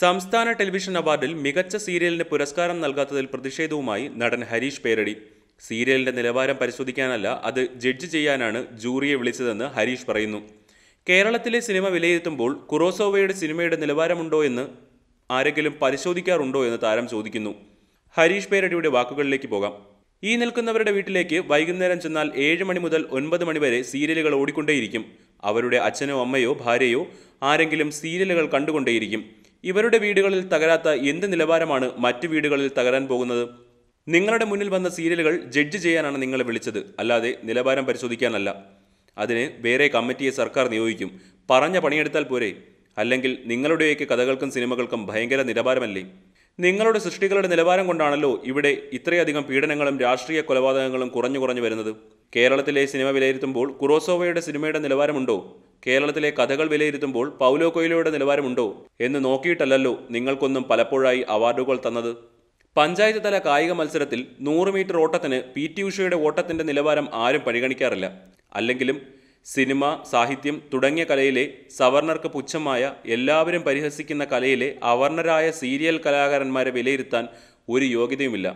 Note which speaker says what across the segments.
Speaker 1: സംസ്ഥാന ടെലിവിഷൻ അവാർഡിൽ മികച്ച സീരിയലിന് പുരസ്കാരം നൽകാത്തതിൽ പ്രതിഷേധവുമായി നടൻ ഹരീഷ് പേരടി സീരിയലിന്റെ നിലവാരം പരിശോധിക്കാനല്ല അത് ജഡ്ജ് ചെയ്യാനാണ് ജൂറിയെ വിളിച്ചതെന്ന് ഹരീഷ് പറയുന്നു കേരളത്തിലെ സിനിമ വിലയിരുത്തുമ്പോൾ കുറോസോവയുടെ സിനിമയുടെ നിലവാരമുണ്ടോ എന്ന് ആരെങ്കിലും പരിശോധിക്കാറുണ്ടോ എന്ന് താരം ചോദിക്കുന്നു ഹരീഷ് പേരടിയുടെ വാക്കുകളിലേക്ക് പോകാം ഈ നിൽക്കുന്നവരുടെ വീട്ടിലേക്ക് വൈകുന്നേരം ചെന്നാൽ ഏഴ് മണി മുതൽ ഒൻപത് മണി വരെ സീരിയലുകൾ ഓടിക്കൊണ്ടേയിരിക്കും അവരുടെ അച്ഛനോ അമ്മയോ ഭാര്യയോ ആരെങ്കിലും സീരിയലുകൾ കണ്ടുകൊണ്ടേയിരിക്കും ഇവരുടെ വീടുകളിൽ തകരാത്ത എന്ത് നിലവാരമാണ് മറ്റു വീടുകളിൽ തകരാൻ പോകുന്നത് നിങ്ങളുടെ മുന്നിൽ വന്ന സീരിയലുകൾ ജഡ്ജ് ചെയ്യാനാണ് നിങ്ങളെ വിളിച്ചത് അല്ലാതെ നിലവാരം പരിശോധിക്കാനല്ല അതിന് വേറെ കമ്മിറ്റിയെ സർക്കാർ നിയോഗിക്കും പറഞ്ഞ പണിയെടുത്താൽ പോരെ അല്ലെങ്കിൽ നിങ്ങളുടെയൊക്കെ കഥകൾക്കും സിനിമകൾക്കും ഭയങ്കര നിലവാരമല്ലേ നിങ്ങളുടെ സൃഷ്ടികളുടെ നിലവാരം കൊണ്ടാണല്ലോ ഇവിടെ ഇത്രയധികം പീഡനങ്ങളും രാഷ്ട്രീയ കൊലപാതകങ്ങളും കുറഞ്ഞു കുറഞ്ഞു വരുന്നത് കേരളത്തിലെ സിനിമ വിലയിരുത്തുമ്പോൾ കുറോസോവയുടെ സിനിമയുടെ നിലവാരമുണ്ടോ കേരളത്തിലെ കഥകൾ വിലയിരുത്തുമ്പോൾ പൗലോ കൊയിലോയുടെ നിലവാരമുണ്ടോ എന്ന് നോക്കിയിട്ടല്ലല്ലോ നിങ്ങൾക്കൊന്നും പലപ്പോഴായി അവാർഡുകൾ തന്നത് പഞ്ചായത്ത് തല കായിക മത്സരത്തിൽ നൂറ് മീറ്റർ ഓട്ടത്തിന് പി ടി ഉഷയുടെ ഓട്ടത്തിന്റെ നിലവാരം ആരും പരിഗണിക്കാറില്ല അല്ലെങ്കിലും സിനിമ സാഹിത്യം തുടങ്ങിയ കലയിലെ സവർണർക്ക് പുച്ഛമായ എല്ലാവരും പരിഹസിക്കുന്ന കലയിലെ അവർണരായ സീരിയൽ കലാകാരന്മാരെ വിലയിരുത്താൻ ഒരു യോഗ്യതയുമില്ല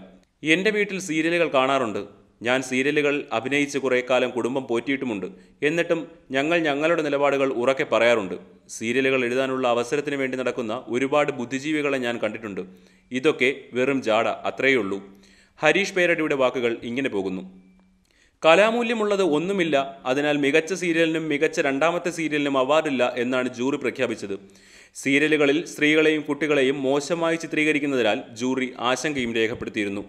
Speaker 1: എൻ്റെ വീട്ടിൽ സീരിയലുകൾ കാണാറുണ്ട് ഞാൻ സീരിയലുകൾ അഭിനയിച്ച് കുറേ കാലം കുടുംബം പോറ്റിയിട്ടുമുണ്ട് എന്നിട്ടും ഞങ്ങൾ ഞങ്ങളുടെ നിലപാടുകൾ ഉറക്കെ പറയാറുണ്ട് സീരിയലുകൾ എഴുതാനുള്ള അവസരത്തിന് വേണ്ടി നടക്കുന്ന ഒരുപാട് ബുദ്ധിജീവികളെ ഞാൻ കണ്ടിട്ടുണ്ട് ഇതൊക്കെ വെറും ജാട അത്രയേ ഉള്ളൂ ഹരീഷ് പേരടിയുടെ വാക്കുകൾ ഇങ്ങനെ പോകുന്നു കലാമൂല്യമുള്ളത് ഒന്നുമില്ല അതിനാൽ മികച്ച സീരിയലിനും മികച്ച രണ്ടാമത്തെ സീരിയലിനും അവാർഡില്ല എന്നാണ് ജൂറി പ്രഖ്യാപിച്ചത് സീരിയലുകളിൽ സ്ത്രീകളെയും കുട്ടികളെയും മോശമായി ചിത്രീകരിക്കുന്നതിനാൽ ജൂറി ആശങ്കയും രേഖപ്പെടുത്തിയിരുന്നു